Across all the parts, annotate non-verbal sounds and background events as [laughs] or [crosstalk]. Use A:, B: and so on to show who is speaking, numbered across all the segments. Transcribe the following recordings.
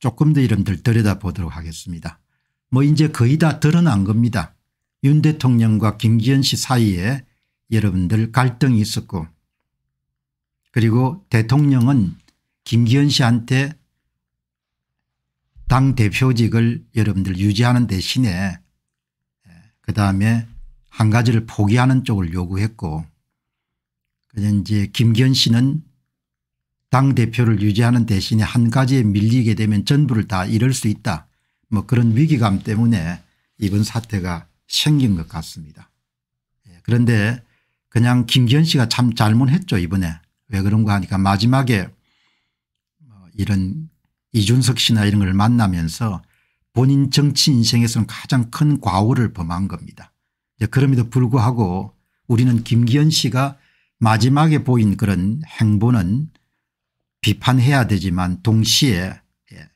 A: 조금 더 이름들 들여다보도록 하겠습니다. 뭐 이제 거의 다 드러난 겁니다. 윤 대통령과 김기현 씨 사이에 여러분들 갈등이 있었고 그리고 대통령은 김기현 씨한테 당 대표직을 여러분들 유지하는 대신에 그다음에 한 가지를 포기하는 쪽을 요구했고 그 이제 김기현 씨는 당대표를 유지하는 대신에 한 가지에 밀리게 되면 전부를 다 잃을 수 있다 뭐 그런 위기감 때문에 이번 사태가 생긴 것 같습니다. 예, 그런데 그냥 김기현 씨가 참 잘못했죠 이번에 왜 그런가 하니까 마지막에 뭐 이런 이준석 씨나 이런 걸 만나면서 본인 정치 인생에서는 가장 큰 과오를 범한 겁니다. 그럼에도 불구하고 우리는 김기현 씨가 마지막에 보인 그런 행보는 비판해야 되지만 동시에 예,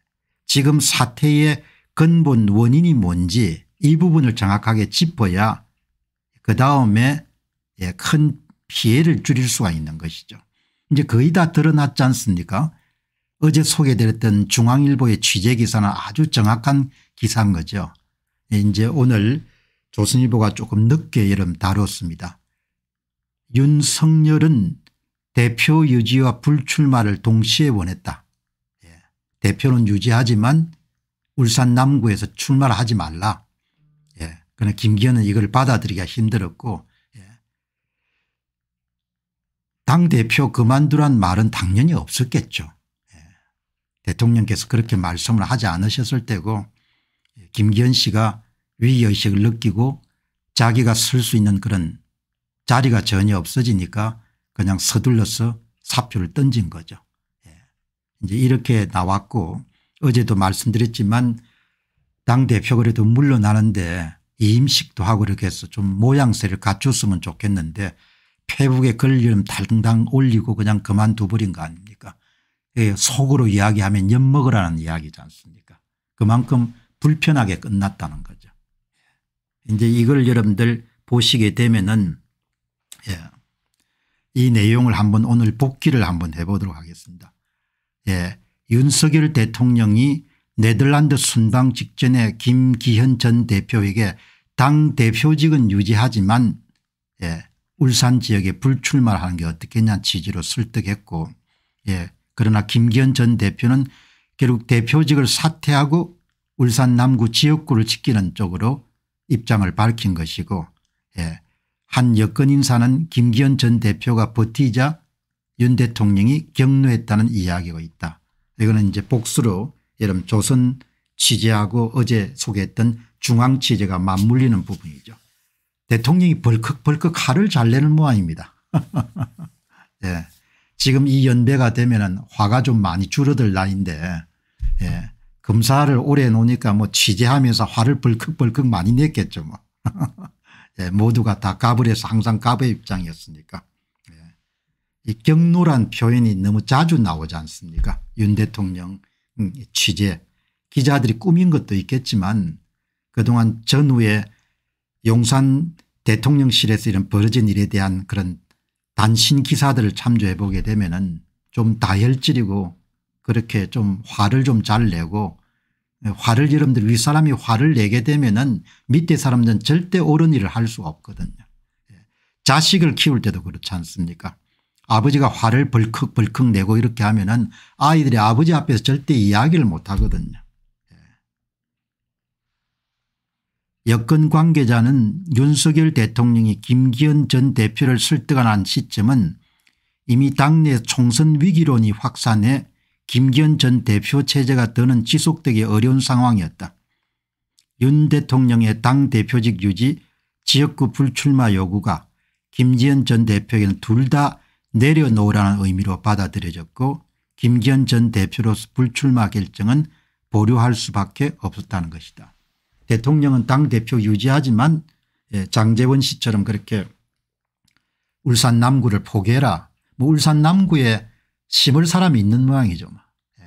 A: 지금 사태의 근본 원인이 뭔지 이 부분을 정확하게 짚어야 그 다음에 예, 큰 피해를 줄일 수가 있는 것이죠. 이제 거의 다 드러났지 않습니까 어제 소개드렸던 중앙일보의 취재기사는 아주 정확한 기사인 거죠. 예, 이제 오늘 조선일보가 조금 늦게 여름 다뤘습니다. 윤석열은 대표 유지와 불출마를 동시에 원했다. 예. 대표는 유지하지만 울산 남구에서 출마를 하지 말라. 예. 그러나 김기현은 이걸 받아들이기가 힘들었고 예. 당대표 그만두란 말은 당연히 없었겠죠. 예. 대통령께서 그렇게 말씀을 하지 않으셨을 때고 예. 김기현 씨가 위의식을 느끼고 자기가 쓸수 있는 그런 자리가 전혀 없어지니까 그냥 서둘러서 사표를 던진 거죠. 예. 이제 이렇게 나왔고 어제도 말씀드렸지만 당대표 그래도 물러나는데 임식도 하고 이렇게 해서 좀 모양새를 갖췄으면 좋겠는데 페북에 걸리면 당당 올리고 그냥 그만둬버린 거 아닙니까 예. 속으로 이야기하면 엿먹으라는 이야기지 않습니까 그만큼 불편하게 끝났다는 거죠. 예. 이제 이걸 여러분들 보시게 되면은 예. 이 내용을 한번 오늘 복기를 한번 해보도록 하겠습니다. 예. 윤석열 대통령이 네덜란드 순방 직전에 김기현 전 대표에게 당 대표직은 유지하지만 예, 울산 지역에 불출마하는 게 어떻겠냐 취지로 설득했고 예, 그러나 김기현 전 대표는 결국 대표직을 사퇴하고 울산 남구 지역구를 지키는 쪽으로 입장을 밝힌 것이고 예, 한 여권 인사는 김기현 전 대표가 버티자 윤 대통령이 격려했다는 이야기가 있다. 이거는 이제 복수로 여러 조선 취재하고 어제 소개했던 중앙 취재가 맞물리는 부분이죠. 대통령이 벌컥벌컥 화를 잘 내는 모양입니다. [laughs] 예. 지금 이 연배가 되면 화가 좀 많이 줄어들 나인데 예. 검사를 오래 놓으니까 뭐 취재하면서 화를 벌컥벌컥 많이 냈겠죠 뭐. [laughs] 예, 모두가 다 가브에서 항상 가브의 입장이었으니까 예. 이 경로란 표현이 너무 자주 나오지 않습니까 윤 대통령 음, 취재 기자들이 꾸민 것도 있겠지만 그동안 전후에 용산 대통령실에서 이런 벌어진 일에 대한 그런 단신 기사들을 참조해 보게 되면 은좀 다혈질이고 그렇게 좀 화를 좀 잘 내고 네, 화를 여러분들 윗사람이 화를 내게 되면은 밑에 사람들은 절대 옳은 일을 할 수가 없거든요. 예, 자식을 키울 때도 그렇지 않습니까 아버지가 화를 벌컥벌컥 내고 이렇게 하면은 아이들이 아버지 앞에서 절대 이야기를 못 하거든요. 예. 여권 관계자는 윤석열 대통령이 김기현 전 대표를 설득한 시점은 이미 당내 총선 위기론이 확산해 김기현 전 대표 체제가 더는 지속되기 어려운 상황이었다. 윤 대통령의 당대표직 유지 지역구 불출마 요구가 김기현 전 대표에게는 둘 다 내려놓으라는 의미로 받아들여졌고 김기현 전 대표로서 불출마 결정은 보류할 수밖에 없었다는 것이다. 대통령은 당대표 유지하지만 예, 장재원 씨처럼 그렇게 울산 남구를 포기해라. 뭐 울산 남구에 심을 사람이 있는 모양이죠. 뭐. 예.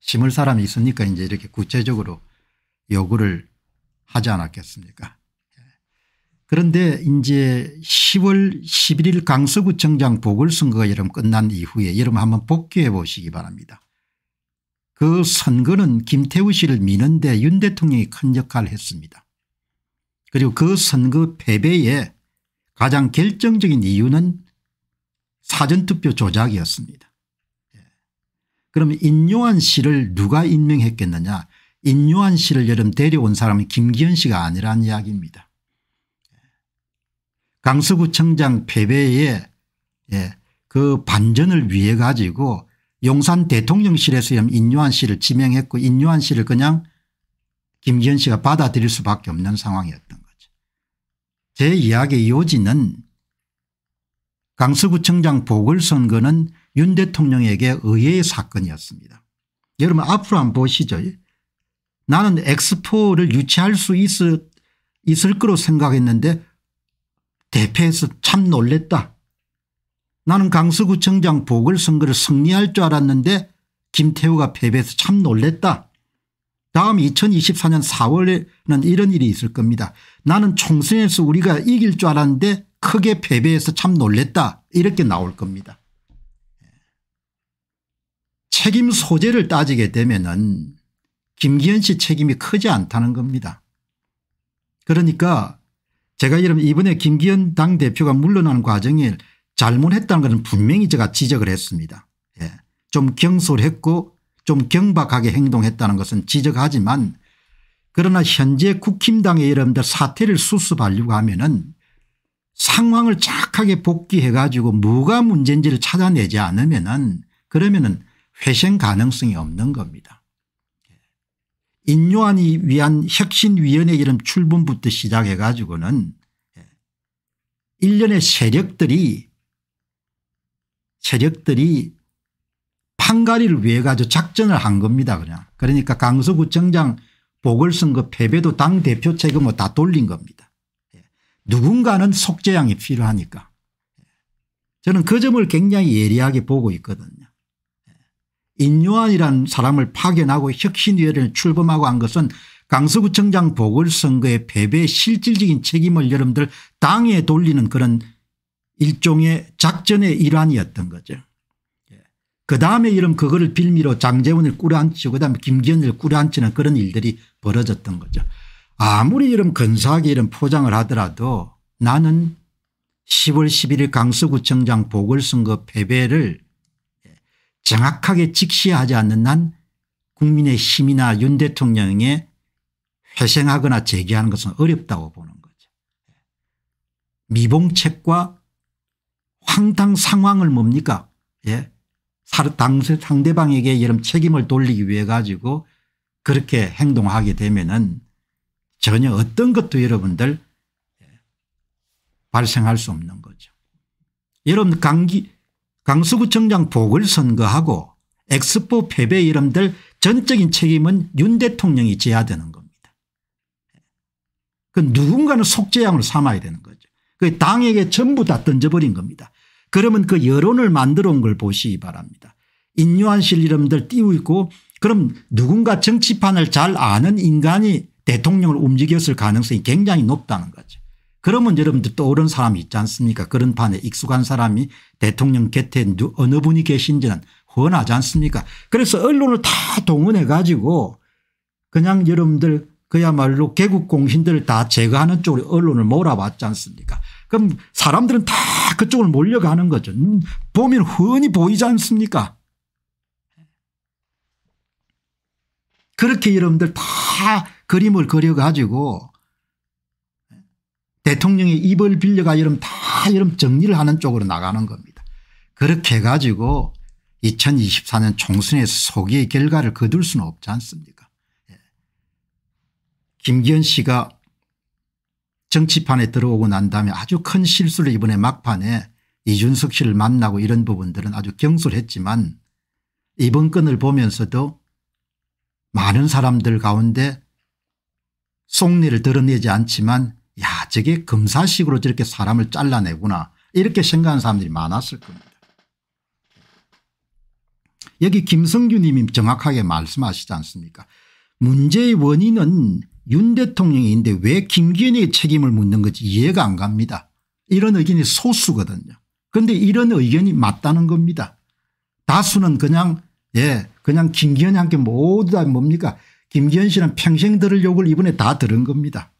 A: 심을 사람이 있으니까 이제 이렇게 구체적으로 요구를 하지 않았겠습니까. 예. 그런데 이제 10월 11일 강서구청장 보궐선거가 여름 끝난 이후에 여러분 한번 복귀해 보시기 바랍니다. 그 선거는 김태우 씨를 미는데 윤 대통령이 큰 역할을 했습니다. 그리고 그 선거 패배에 가장 결정적인 이유는 사전투표 조작이었습니다. 예. 그러면 인요한 씨를 누가 임명했겠느냐 인요한 씨를 여름 데려온 사람은 김기현 씨가 아니란 이야기입니다. 예. 강서구청장 패배에 예, 그 반전을 위해 가지고 용산 대통령실에서 인요한 씨를 지명했고 인요한 씨를 그냥 김기현 씨가 받아들일 수밖에 없는 상황이었던 거죠. 제 이야기의 요지는 강서구청장 보궐선거는 윤 대통령에게 의외의 사건이었습니다. 여러분 앞으로 한번 보시죠. 나는 엑스포를 유치할 수 있을, 있을 거로 생각했는데 대패해서 참 놀랬다. 나는 강서구청장 보궐선거를 승리할 줄 알았는데 김태우가 패배해서 참 놀랬다. 다음 2024년 4월에는 이런 일이 있을 겁니다. 나는 총선에서 우리가 이길 줄 알았는데 크게 패배해서 참 놀랬다 이렇게 나올 겁니다. 책임 소재를 따지게 되면 은 김기현 씨 책임이 크지 않다는 겁니다. 그러니까 제가 여러분 이번에 김기현 당대표가 물러나는 과정에 잘못했다는 것은 분명히 제가 지적을 했습니다. 예. 좀 경솔했고 좀 경박하게 행동했다는 것은 지적하지만 그러나 현재 국힘당의 여러분들 사태를 수습하려고 하면 은 상황을 착하게 복귀해 가지고 뭐가 문제인지를 찾아내지 않으면 은 그러면 회생 가능성이 없는 겁니다. 예. 인요한이 위한 혁신위원회 이름 출범부터 시작해 가지고는 예. 일련의 세력들이 세력들이 판가리를 위해 가지고 작전을 한 겁니다 그냥. 그러니까 강서구청장 보궐선거 패배도 당대표 책임을 다 돌린 겁니다. 누군가는 속죄양이 필요하니까 저는 그 점을 굉장히 예리하게 보고 있거든요. 인요한이라는 사람을 파견하고 혁신위원회를 출범하고 한 것은 강서구청장 보궐선거의 패배의 실질적인 책임을 여러분들 당에 돌리는 그런 일종의 작전의 일환이었던 거죠. 예. 그 다음에 이런 그거를 빌미로 장재원을 꾸려앉히고 그다음에 김기현을 꾸려앉히는 그런 일들이 벌어졌던 거죠. 아무리 이런 근사하게 이런 포장을 하더라도 나는 10월 11일 강서구청장 보궐선거 패배를 정확하게 직시하지 않는 난 국민의 힘이나 윤 대통령의 회생하거나 재개하는 것은 어렵다고 보는 거죠. 미봉책과 황당 상황을 뭡니까 예. 상대방에게 이런 책임을 돌리기 위해 가지고 그렇게 행동하게 되면은 전혀 어떤 것도 여러분들 발생할 수 없는 거죠. 여러분 강기, 강서구청장 보궐선거하고 엑스포 패배 이름들 전적인 책임은 윤 대통령이 져야 되는 겁니다. 그 누군가는 속죄양을 삼아야 되는 거죠. 그 당에게 전부 다 던져버린 겁니다. 그러면 그 여론을 만들어 온 걸 보시기 바랍니다. 인류한실 이름들 띄우고 그럼 누군가 정치판을 잘 아는 인간이 대통령을 움직였을 가능성이 굉장히 높다는 거죠. 그러면 여러분들 떠오른 사람이 있지 않습니까 그런 판에 익숙한 사람이 대통령 곁에 어느 분이 계신지는 훤하지 않습니까 그래서 언론을 다 동원해 가지고 그냥 여러분들 그야말로 개국 공신들을 다 제거하는 쪽으로 언론을 몰아왔지 않습니까 그럼 사람들은 다 그쪽을 몰려가는 거죠. 음, 보면 훤히 보이지 않습니까 그렇게 여러분들 다다 그림을 그려가지고 대통령의 입을 빌려가 여름 다 여름 정리를 하는 쪽으로 나가는 겁니다. 그렇게 해가지고 2024년 총선에서 소기의 결과를 거둘 수는 없지 않습니까 예. 김기현 씨가 정치판에 들어오고 난 다음에 아주 큰 실수를 이번에 막판에 이준석 씨를 만나고 이런 부분들은 아주 경솔했지만 이번 건을 보면서도 많은 사람들 가운데 속리를 드러내지 않지만 야 저게 검사식으로 저렇게 사람을 잘라내구나 이렇게 생각하는 사람들이 많았을 겁니다. 여기 김성규 님이 정확하게 말씀하시지 않습니까 문제의 원인은 윤 대통령인데 왜 김기현의 책임을 묻는 건지 이해가 안 갑니다. 이런 의견이 소수거든요. 그런데 이런 의견이 맞다는 겁니다. 다수는 그냥 예. 그냥 김기현이 한게 모두 다 뭡니까 김기현 씨는 평생 들을 욕을 이번에 다 들은 겁니다.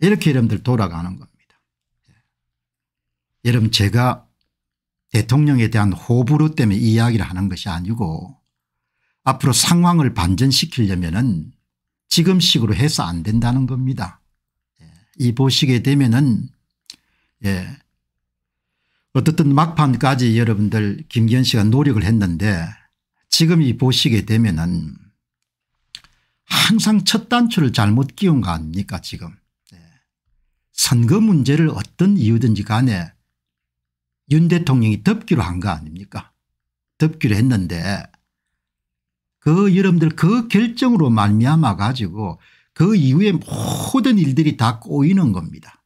A: 이렇게 여러분들 돌아가는 겁니다. 예. 여러분 제가 대통령에 대한 호불호 때문에 이야기를 하는 것이 아니고 앞으로 상황을 반전시키려면 은 지금식으로 해서 안 된다는 겁니다. 예. 이 보시게 되면 은 예. 어떻든 막판까지 여러분들 김기현 씨가 노력을 했는데 지금 이 보시게 되면은 항상 첫 단추를 잘못 끼운 거 아닙니까 지금. 네. 선거 문제를 어떤 이유든지 간에 윤 대통령이 덮기로 한 거 아닙니까 덮기로 했는데 그 여러분들 그 결정으로 말미암아 가지고 그 이후에 모든 일들이 다 꼬이는 겁니다.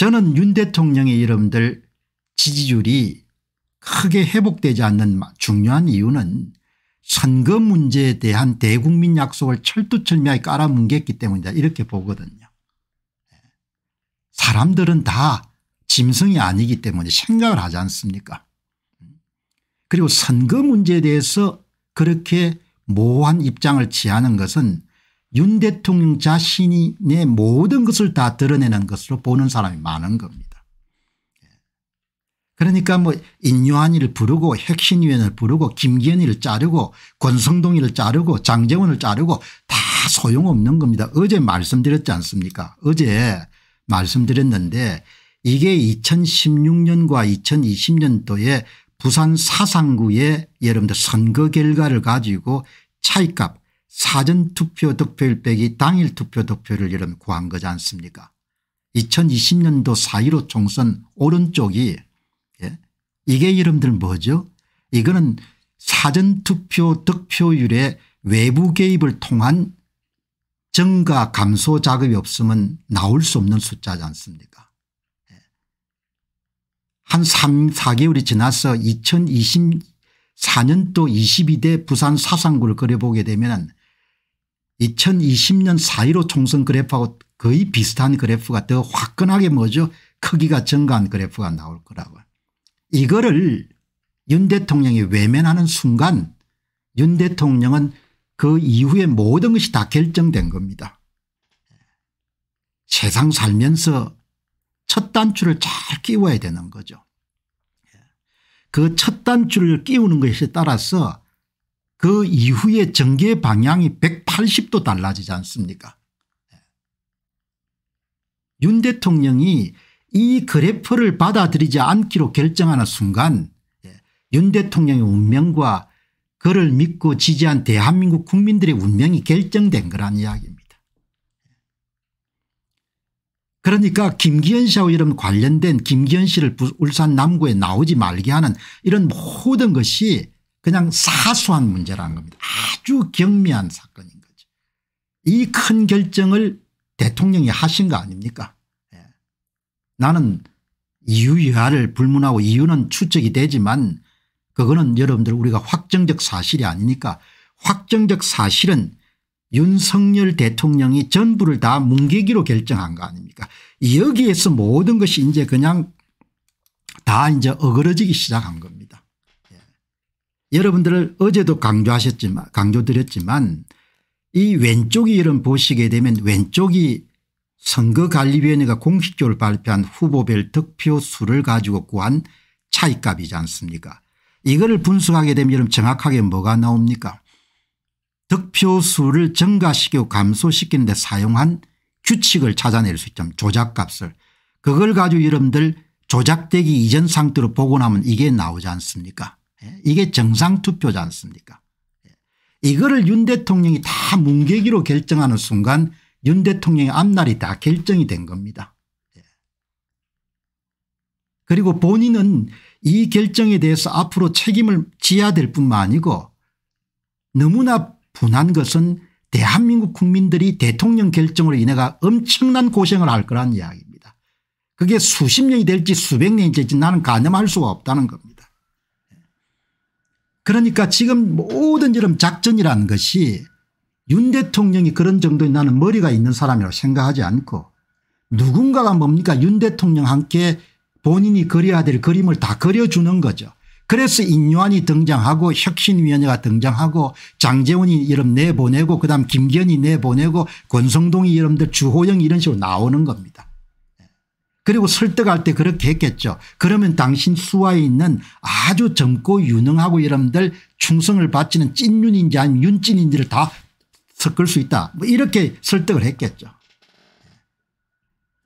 A: 저는 윤 대통령의 여러분들 지지율이 크게 회복되지 않는 중요한 이유는 선거 문제에 대한 대국민 약속을 철두철미하게 깔아뭉갰기 때문이다 이렇게 보거든요. 예. 사람들은 다 짐승이 아니기 때문에 생각을 하지 않습니까 그리고 선거 문제에 대해서 그렇게 모호한 입장을 취하는 것은 윤 대통령 자신이 내 모든 것을 다 드러내는 것으로 보는 사람이 많은 겁니다. 예. 그러니까 뭐 인요한이를 부르고 혁신위원을 부르고 김기현이를 자르고 권성동이를 자르고 장재원을 자르고 다 소용없는 겁니다. 어제 말씀드렸지 않습니까 어제 말씀드렸는데 이게 2016년과 2020년도에 부산 사상구의 여러분들 선거 결과를 가지고 차이값 사전투표 득표율 빼기 당일 투표 득표율을이런 구한 거지 않습니까 2020년도 4.15 총선 오른쪽이 예? 이게 이름들 뭐죠 이거는 사전투표 득표율의 외부 개입을 통한 증가 감소 작업이 없으면 나올 수 없는 숫자지 않습니까 예. 한 3, 4개월이 지나서 2024년도 22대 부산 사상구를 그려보게 되면 2020년 4.15 총선 그래프하고 거의 비슷한 그래프가 더 화끈하게 뭐죠 크기가 증가한 그래프가 나올 거라고 이거를 윤 대통령이 외면하는 순간 윤 대통령은 그 이후에 모든 것이 다 결정된 겁니다. 세상 살면서 첫 단추를 잘 끼워야 되는 거죠. 그 첫 단추를 끼우는 것에 따라서 그 이후에 전개 방향이 180도 달라지지 않습니까 예. 윤 대통령이 이 그래프를 받아들이지 않기로 결정하는 순간 예, 윤 대통령의 운명과 그를 믿고 지지한 대한민국 국민들의 운명이 결정된 거란 이야기입니다. 예. 그러니까 김기현 씨하고 이런 관련된 김기현 씨를 울산 남구에 나오지 말게 하는 이런 모든 것이 그냥 사소한 문제라는 겁니다. 아주 경미한 사건인 거죠. 이 큰 결정을 대통령이 하신 거 아닙니까 예. 나는 이유 여하를 불문하고 이유는 추측이 되지만 그거는 여러분들 우리가 확정적 사실이 아니니까 확정적 사실은 윤석열 대통령이 전부를 다 뭉개기로 결정한 거 아닙니까 여기에서 모든 것이 이제 그냥 다 이제 어그러지기 시작한 겁니다. 여러분들을 어제도 강조하셨지만 강조드렸지만 이 왼쪽이 이런 보시게 되면 왼쪽이 선거관리위원회가 공식적으로 발표한 후보별 득표 수를 가지고 구한 차이값이지 않습니까 이거를 분석하게 되면 여러분 정확하게 뭐가 나옵니까 득표 수를 증가시키고 감소시키는 데 사용한 규칙을 찾아낼 수 있죠 조작값을 그걸 가지고 여러분들 조작되기 이전 상태로 보고 나면 이게 나오지 않습니까 예, 이게 정상 투표지 않습니까 예, 이거를 윤 대통령이 다 뭉개기로 결정하는 순간 윤 대통령의 앞날이 다 결정이 된 겁니다. 예. 그리고 본인은 이 결정에 대해서 앞으로 책임을 지야 될 뿐만 아니고 너무나 분한 것은 대한민국 국민들이 대통령 결정으로 인해가 엄청난 고생을 할 거란 이야기입니다. 그게 수십 년이 될지 수백 년이 될지 나는 가늠할 수가 없다는 겁니다. 그러니까 지금 모든 이런 작전이라는 것이 윤 대통령이 그런 정도의 나는 머리가 있는 사람이라고 생각하지 않고 누군가가 뭡니까 윤 대통령 함께 본인이 그려야 될 그림을 다 그려주는 거죠. 그래서 인요한이 등장하고 혁신위원회가 등장하고 장재원이 이름 내보내고 그다음 김견이 내보내고 권성동이 이름들 주호영 이런 식으로 나오는 겁니다. 그리고 설득할 때 그렇게 했겠죠. 그러면 당신 수하에 있는 아주 젊고 유능하고 여러들 충성을 바치는 찐윤인지 아니면 윤찐인지를 다 섞을 수 있다. 뭐 이렇게 설득을 했겠죠.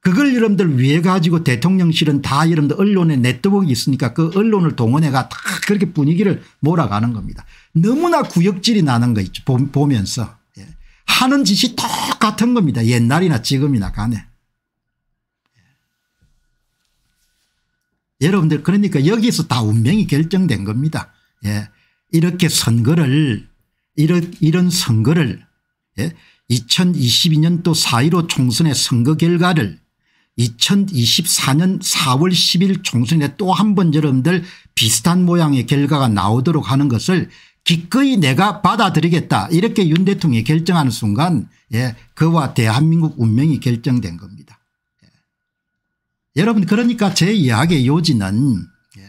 A: 그걸 여러분들 위해 가지고 대통령실은 다 여러분들 언론에 네트워크 있으니까 그 언론을 동원해가 다 그렇게 분위기를 몰아가는 겁니다. 너무나 구역질이 나는 거 있죠. 보면서 예. 하는 짓이 똑같은 겁니다. 옛날이나 지금이나 간에. 여러분들 그러니까 여기서 다 운명이 결정된 겁니다. 예. 이렇게 선거를 이런, 이런 선거를 예. 2022년도 4.15 총선의 선거 결과를 2024년 4월 10일 총선에 또 한 번 여러분들 비슷한 모양의 결과가 나오도록 하는 것을 기꺼이 내가 받아들이겠다 이렇게 윤 대통령이 결정하는 순간 예, 그와 대한민국 운명이 결정된 겁니다. 여러분 그러니까 제 이야기의 요지는 예,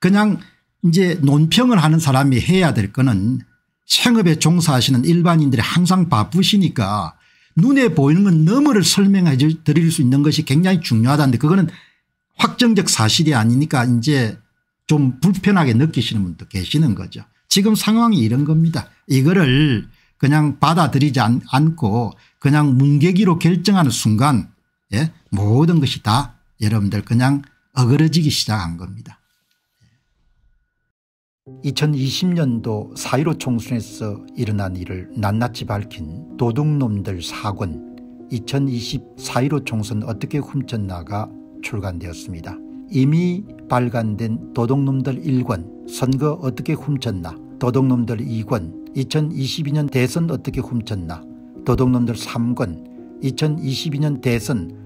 A: 그냥 이제 논평을 하는 사람이 해야 될 거는 생업에 종사하시는 일반인들이 항상 바쁘시니까 눈에 보이는 건 너머를 설명해 드릴 수 있는 것이 굉장히 중요하다는데 그거는 확정적 사실이 아니니까 이제 좀 불편하게 느끼시는 분도 계시는 거죠. 지금 상황이 이런 겁니다. 이거를 그냥 받아들이지 않, 고 그냥 문개기로 결정하는 순간 예? 모든 것이 다 여러분들 그냥 어그러지기 시작한 겁니다. 2020년도 4.15 총선에서 일어난 일을 낱낱이 밝힌 도둑놈들 4권 2020 4.15 총선 어떻게 훔쳤나가 출간되었습니다. 이미 발간된 도둑놈들 1권 선거 어떻게 훔쳤나 도둑놈들 2권 2022년 대선 어떻게 훔쳤나 도둑놈들 3권 2022년 대선